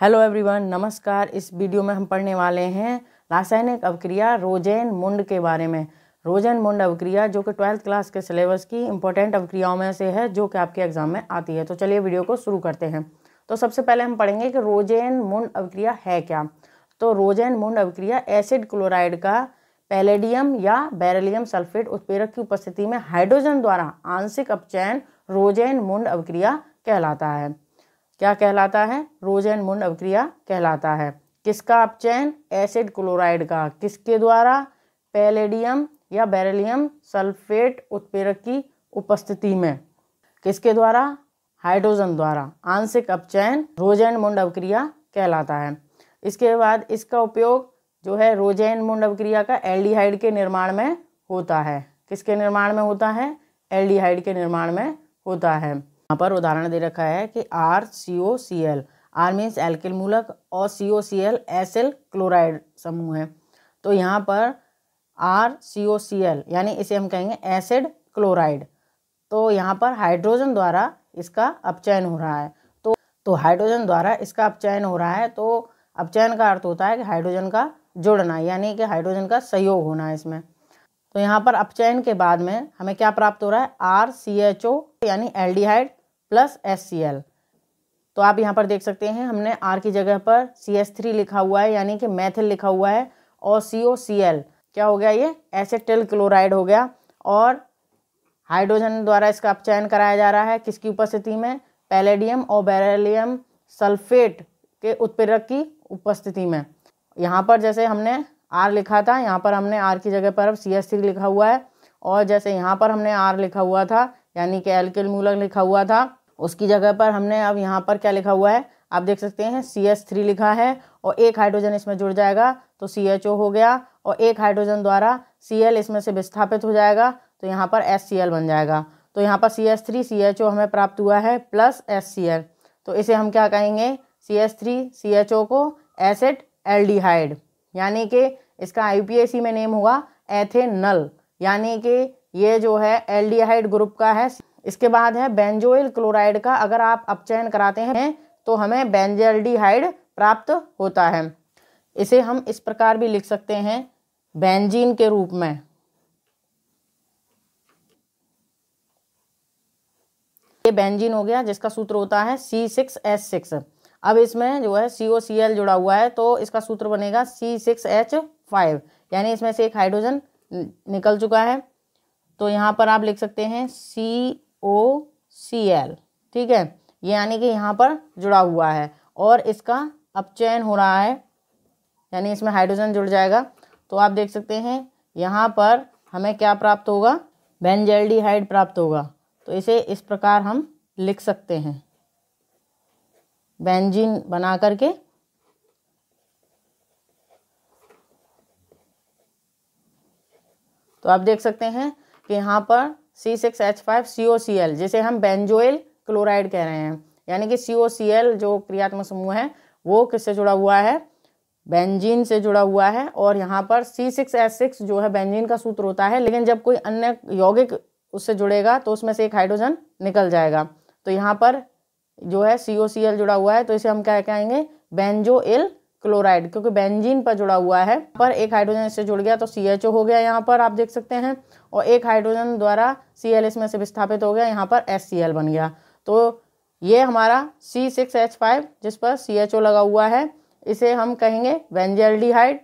hello everyone नमस्कार इस video में हम पढ़ने वाले हैं रासायनिक अवक्रिया रोजेन मुंड के बारे में रोजेन मुंड अवक्रिया जो कि ट्वेल्थ क्लास के सिलेबस की इंपॉर्टेंट अवक्रियाओं में से है जो कि आपके एग्जाम में आती है तो चलिए वीडियो को शुरू करते हैं तो सबसे पहले हम पढ़ेंगे कि रोजेन मुंड अवक्रिया है क्या तो रोजेन मुंड अवक्रिया एसिड क्लोराइड का पैलेडियम या बैरलियम सल्फेट उत्पेरक की उपस्थिति में हाइड्रोजन द्वारा आंशिक अपचयन रोजेन मुंड अवक्रिया कहलाता है क्या कहलाता है रोजेन मुंड अभिक्रिया कहलाता है किसका अपचयन एसिड क्लोराइड का किसके द्वारा पैलेडियम या बेरेलियम सल्फेट उत्पेरक की उपस्थिति में किसके द्वारा हाइड्रोजन द्वारा आंशिक अपचयन रोजेन मुंड अभिक्रिया कहलाता है इसके बाद इसका उपयोग जो है रोजेन मुंड अभिक्रिया का एल्डिहाइड के निर्माण में होता है किसके निर्माण में होता है एल्डिहाइड के निर्माण में होता है यहाँ पर उदाहरण दे रखा है कि R C O C L R means alkyl मूलक और C O C L S L chloride समूह है तो यहाँ पर are C O C L यानी इसे हम कहेंगे एसिड क्लोराइड तो यहाँ पर हाइड्रोजन द्वारा इसका अपचयन हो रहा है तो तो हाइड्रोजन द्वारा इसका अपचयन हो रहा है तो अपचयन का अर्थ होता है कि हाइड्रोजन का जुड़ना यानी कि हाइड्रोजन का सहयोग होना है इसमें तो यहाँ पर अपचयन के बाद में हमें क्या प्राप्त हो रहा है आर सी एच ओ यानी aldehyde plus S C L तो आप यहाँ पर देख सकते हैं हमने आर की जगह पर सी एस थ्री लिखा हुआ है यानी कि मैथिल लिखा हुआ है और सी ओ सी एल क्या हो गया ये एसेटिल क्लोराइड हो गया और हाइड्रोजन द्वारा इसका अपचयन कराया जा रहा है किसकी उपस्थिति में पैलेडियम और बेरेलियम सल्फेट के उत्प्रेरक की उपस्थिति में यहाँ पर जैसे हमने आर लिखा था यहाँ पर हमने आर की जगह पर अब सी एस थ्री लिखा हुआ है और जैसे यहाँ पर हमने आर लिखा हुआ था यानी कि एल्किल मूलक लिखा हुआ था उसकी जगह पर हमने अब यहाँ पर क्या लिखा हुआ है आप देख सकते हैं सी एस थ्री लिखा है और एक हाइड्रोजन इसमें जुड़ जाएगा तो सी एच ओ हो गया और एक हाइड्रोजन द्वारा सी एल इसमें से विस्थापित हो जाएगा तो यहाँ पर एस सी एल बन जाएगा तो यहाँ पर C S three C H O हमें प्राप्त हुआ है प्लस एस सी एल तो इसे हम क्या कहेंगे C S three C H O को एसिड एल्डिहाइड यानी कि इसका आई पी ए सी में नेम हुआ एथेनल यानी कि ये जो है एल्डिहाइड ग्रुप का है इसके बाद है बेंजोइल क्लोराइड का अगर आप अपचयन कराते हैं तो हमें बेंजेल्डिहाइड प्राप्त होता है इसे हम इस प्रकार भी लिख सकते हैं बेंजीन के रूप में ये बेंजीन हो गया जिसका सूत्र होता है सी सिक्स एच सिक्स अब इसमें जो है सी ओ सी एल जुड़ा हुआ है तो इसका सूत्र बनेगा सी सिक्स एच फाइव यानी इसमें से एक हाइड्रोजन निकल चुका है तो यहाँ पर आप लिख सकते हैं सी ओ सी एल ठीक है यानी कि यहाँ पर जुड़ा हुआ है और इसका अपचयन हो रहा है यानी इसमें हाइड्रोजन जुड़ जाएगा तो आप देख सकते हैं यहाँ पर हमें क्या प्राप्त होगा बेंजेल्डिहाइड प्राप्त होगा तो इसे इस प्रकार हम लिख सकते हैं बेंजीन बना करके तो आप देख सकते हैं कि यहाँ पर C six H five C O C L जिसे हम बेंजोइल क्लोराइड कह रहे हैं यानी कि सी ओ सी एल जो क्रियात्मक समूह है वो किससे जुड़ा हुआ है बेंजीन से जुड़ा हुआ है और यहाँ पर सी सिक्स एच सिक्स जो है बेंजीन का सूत्र होता है लेकिन जब कोई अन्य यौगिक उससे जुड़ेगा तो उसमें से एक हाइड्रोजन निकल जाएगा तो यहाँ पर जो है सी ओ सी एल जुड़ा हुआ है तो इसे हम क्या कहेंगे बेंजोइल क्लोराइड क्योंकि बेंजीन पर जुड़ा हुआ है पर एक हाइड्रोजन इससे जुड़ गया तो सी हो गया यहाँ पर आप देख सकते हैं और एक हाइड्रोजन द्वारा सी एल इसमें से विस्थापित हो गया यहाँ पर एस बन गया तो ये हमारा सी सिक्स एच फाइव जिस पर सी एच ओ लगा हुआ है इसे हम कहेंगे बेंजेल्डिहाइड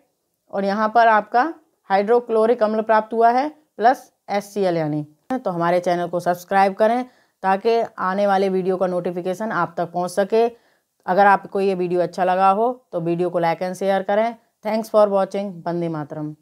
और यहाँ पर आपका हाइड्रोक्लोरिक अम्ल प्राप्त हुआ है प्लस एस सी एल यानी तो हमारे चैनल को सब्सक्राइब करें ताकि आने वाले वीडियो का नोटिफिकेशन आप तक पहुँच सके अगर आपको ये वीडियो अच्छा लगा हो तो वीडियो को लाइक एंड शेयर करें थैंक्स फॉर वॉचिंग बंदे मातरम